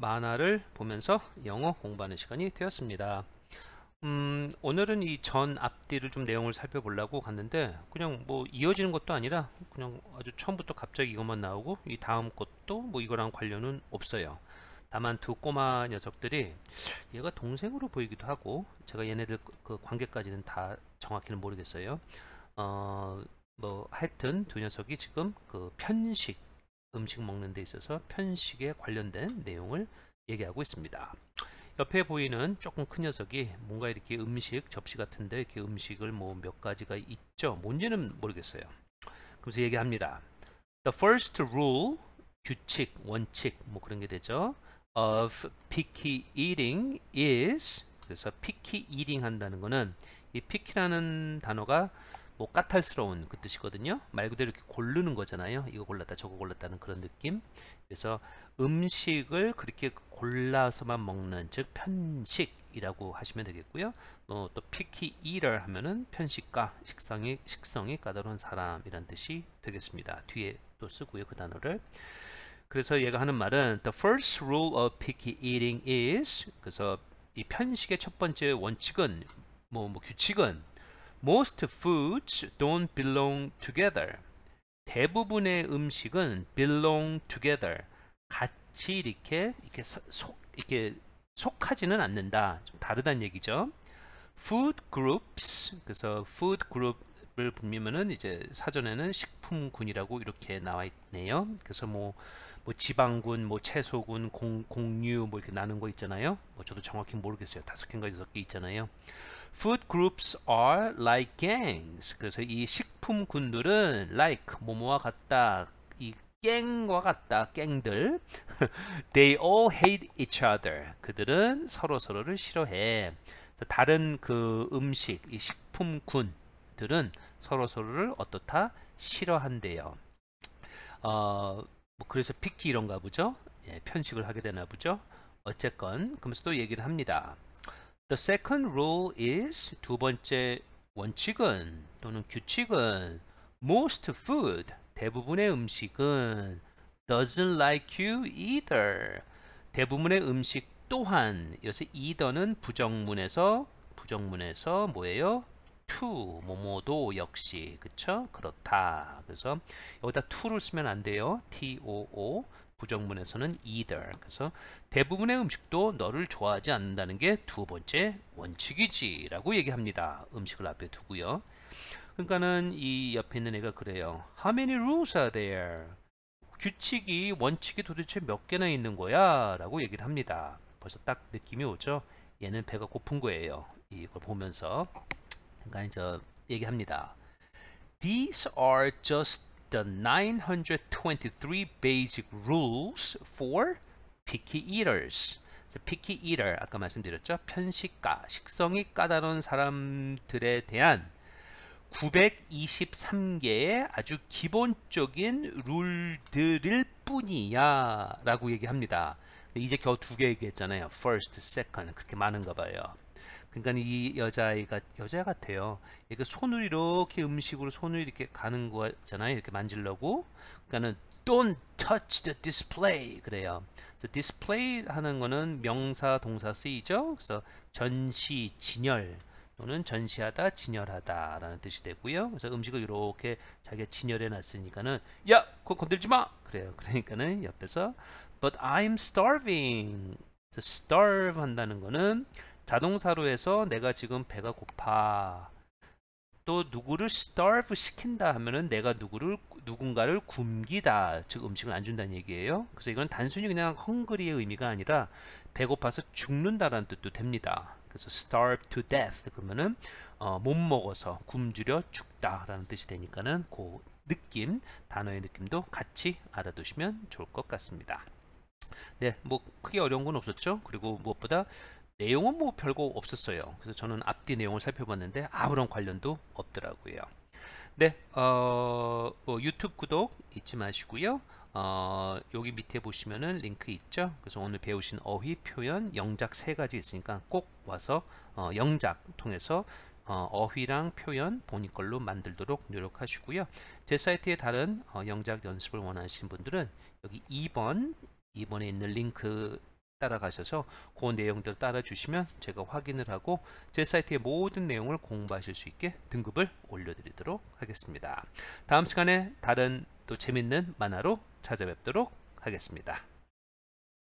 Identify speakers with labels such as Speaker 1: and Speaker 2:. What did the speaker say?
Speaker 1: 만화를 보면서 영어 공부하는 시간이 되었습니다. 음, 오늘은 이 전 앞뒤를 좀 내용을 살펴보려고 갔는데 그냥 뭐 이어지는 것도 아니라 그냥 아주 처음부터 갑자기 이것만 나오고 이 다음 것도 뭐 이거랑 관련은 없어요. 다만 두 꼬마 녀석들이 얘가 동생으로 보이기도 하고 제가 얘네들 그, 그 관계까지는 다 정확히는 모르겠어요. 어, 뭐 하여튼 두 녀석이 지금 그 편식 음식 먹는 데 있어서 편식에 관련된 내용을 얘기하고 있습니다. 옆에 보이는 조금 큰 녀석이 뭔가 이렇게 음식 접시 같은데 이렇게 음식을 뭐 몇 가지가 있죠. 뭔지는 모르겠어요. 그래서 얘기합니다. The first rule 규칙, 원칙 뭐 그런 게 되죠. of picky eating is 그래서 picky eating 한다는 거는 이 picky라는 단어가 뭐 까탈스러운 그 뜻이거든요. 말 그대로 이렇게 고르는 거잖아요. 이거 골랐다 저거 골랐다는 그런 느낌. 그래서 음식을 그렇게 골라서만 먹는 즉 편식이라고 하시면 되겠고요. 뭐또 picky eater 하면은 편식가, 식성이 식성이 까다로운 사람이란 뜻이 되겠습니다. 뒤에 또 쓰고요 그 단어를. 그래서 얘가 하는 말은 the first rule of picky eating is 그래서 이 편식의 첫 번째 원칙은 뭐, 뭐 규칙은 Most foods don't belong together. 대부분의 음식은 belong together. 같이 이렇게 이렇게 속 이렇게 속하지는 않는다. 좀 다르다는 얘기죠. Food groups 그래서 food group 를 보면은 이제 사전에는 식품군이라고 이렇게 나와 있네요. 그래서 뭐, 뭐 지방군, 뭐 채소군, 공, 공유 뭐 이렇게 나는거 있잖아요. 뭐 저도 정확히 모르겠어요. 다섯 개인가 여섯 개 있잖아요. Food groups are like gangs. 그래서 이 식품군들은 like 뭐뭐와 같다. 이 갱과 같다. 갱들. They all hate each other. 그들은 서로 서로를 싫어해. 다른 그 음식, 이 식품군 것들은 서로서로를 어떻다 싫어한대요. 어, 뭐 그래서 피키 이런가 보죠. 예, 편식을 하게 되나 보죠. 어쨌건 그러면서 또 얘기를 합니다. The second rule is 두 번째 원칙은 또는 규칙은 most food 대부분의 음식은 doesn't like you either 대부분의 음식 또한 여기서 either는 부정문에서 부정문에서 뭐예요? to 모모도 역시 그쵸 그렇다 그래서 여기다 to를 쓰면 안 돼요 t o o 부정문에서는 either 그래서 대부분의 음식도 너를 좋아하지 않는다는 게 두 번째 원칙이지 라고 얘기합니다 음식을 앞에 두고요 그러니까는 이 옆에 있는 애가 그래요 how many rules are there 규칙이 원칙이 도대체 몇 개나 있는 거야 라고 얘기를 합니다 벌써 딱 느낌이 오죠 얘는 배가 고픈 거예요 이걸 보면서 그러니까 이제 얘기합니다. These are just the 923 basic rules for picky eaters. picky eater 아까 말씀드렸죠. 편식가, 식성이 까다로운 사람들에 대한 923개의 아주 기본적인 룰들일 뿐이야 라고 얘기합니다. 이제 겨우 두 개 얘기했잖아요. first, second 그렇게 많은가 봐요. 그러니까 이 여자아이가 여자 같아요. 이게 손을 이렇게 음식으로 손을 이렇게 가는 거잖아요. 이렇게 만지려고 그러니까는 don't touch the display 그래요. 그래서 display 하는 거는 명사 동사 쓰이죠. 그래서 전시 진열 또는 전시하다 진열하다라는 뜻이 되고요. 그래서 음식을 이렇게 자기가 진열해 놨으니까는 야 그거 건들지 마 그래요. 그러니까는 옆에서 but I'm starving. 그래서 starve 한다는 거는 자동사로 해서 내가 지금 배가 고파. 또 누구를 starve 시킨다 하면은 내가 누구를 누군가를 굶기다 즉 음식을 안 준다는 얘기예요. 그래서 이건 단순히 그냥 헝그리의 의미가 아니라 배고파서 죽는다라는 뜻도 됩니다. 그래서 starve to death 그러면은 어, 못 먹어서 굶주려 죽다라는 뜻이 되니까는 그 느낌 단어의 느낌도 같이 알아두시면 좋을 것 같습니다. 네, 뭐 크게 어려운 건 없었죠. 그리고 무엇보다 내용은 뭐 별거 없었어요. 그래서 저는 앞뒤 내용을 살펴봤는데 아무런 관련도 없더라고요. 네, 어, 뭐 유튜브 구독 잊지 마시고요. 어, 여기 밑에 보시면은 링크 있죠. 그래서 오늘 배우신 어휘, 표현, 영작 세 가지 있으니까 꼭 와서 어, 영작 통해서 어, 어 휘랑 표현 본인 걸로 만들도록 노력하시고요. 제 사이트에 다른 어, 영작 연습을 원하시는 분들은 여기 2번, 2번에 있는 링크 따라가셔서 그 내용들 따라 주시면 제가 확인을 하고 제 사이트의 모든 내용을 공부하실 수 있게 등급을 올려드리도록 하겠습니다. 다음 시간에 다른 또 재밌는 만화로 찾아뵙도록 하겠습니다.